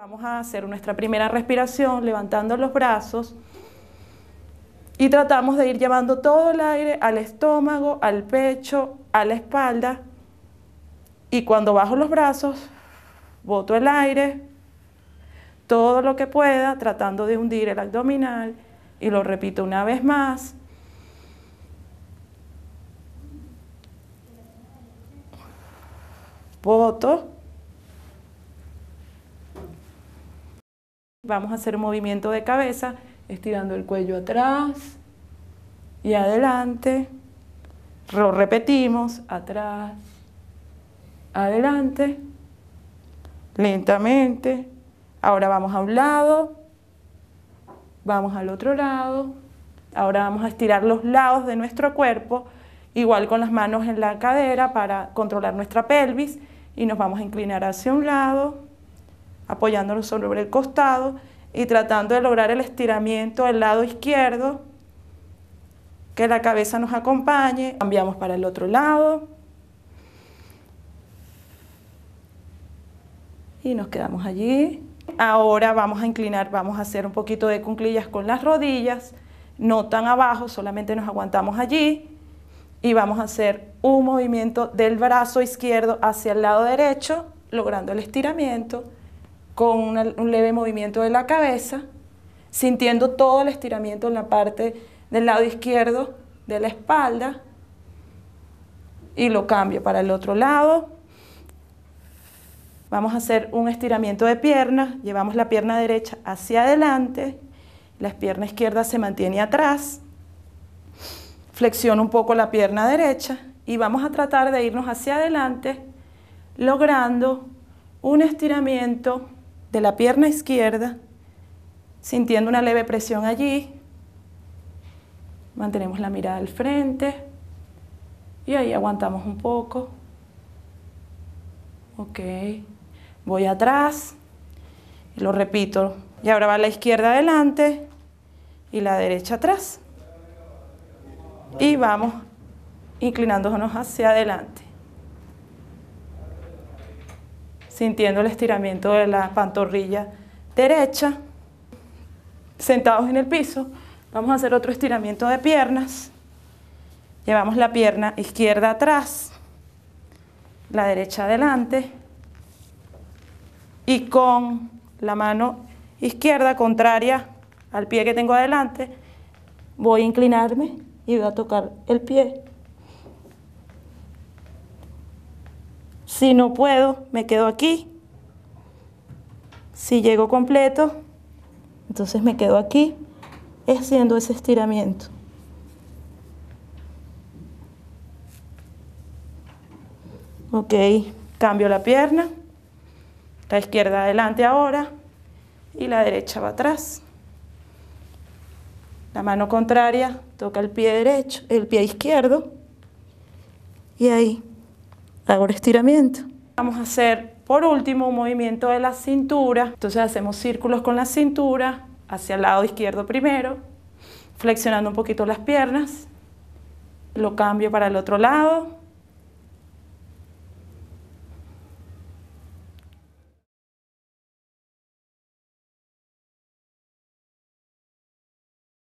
Vamos a hacer nuestra primera respiración levantando los brazos y tratamos de ir llevando todo el aire al estómago, al pecho, a la espalda. Y cuando bajo los brazos, boto el aire, todo lo que pueda, tratando de hundir el abdominal. Y lo repito una vez más. Boto. Vamos a hacer movimiento de cabeza, estirando el cuello atrás y adelante. Lo repetimos, atrás, adelante, lentamente. Ahora vamos a un lado, vamos al otro lado. Ahora vamos a estirar los lados de nuestro cuerpo, igual con las manos en la cadera para controlar nuestra pelvis y nos vamos a inclinar hacia un lado, apoyándonos sobre el costado y tratando de lograr el estiramiento del lado izquierdo, que la cabeza nos acompañe. Cambiamos para el otro lado. Y nos quedamos allí. Ahora vamos a inclinar, vamos a hacer un poquito de cunclillas con las rodillas, no tan abajo, solamente nos aguantamos allí. Y vamos a hacer un movimiento del brazo izquierdo hacia el lado derecho, logrando el estiramiento con un leve movimiento de la cabeza, sintiendo todo el estiramiento en la parte del lado izquierdo de la espalda y lo cambio para el otro lado. Vamos a hacer un estiramiento de piernas, llevamos la pierna derecha hacia adelante, la pierna izquierda se mantiene atrás, flexiono un poco la pierna derecha y vamos a tratar de irnos hacia adelante logrando un estiramiento de la pierna izquierda, sintiendo una leve presión allí. Mantenemos la mirada al frente y ahí aguantamos un poco. Ok, voy atrás, y lo repito, y ahora va la izquierda adelante y la derecha atrás. Y vamos inclinándonos hacia adelante. sintiendo el estiramiento de la pantorrilla derecha, sentados en el piso, vamos a hacer otro estiramiento de piernas, llevamos la pierna izquierda atrás, la derecha adelante y con la mano izquierda contraria al pie que tengo adelante, voy a inclinarme y voy a tocar el pie Si no puedo, me quedo aquí. Si llego completo, entonces me quedo aquí haciendo ese estiramiento. Ok, cambio la pierna. La izquierda adelante ahora y la derecha va atrás. La mano contraria toca el pie derecho, el pie izquierdo y ahí hago estiramiento. Vamos a hacer por último un movimiento de la cintura, entonces hacemos círculos con la cintura, hacia el lado izquierdo primero, flexionando un poquito las piernas, lo cambio para el otro lado,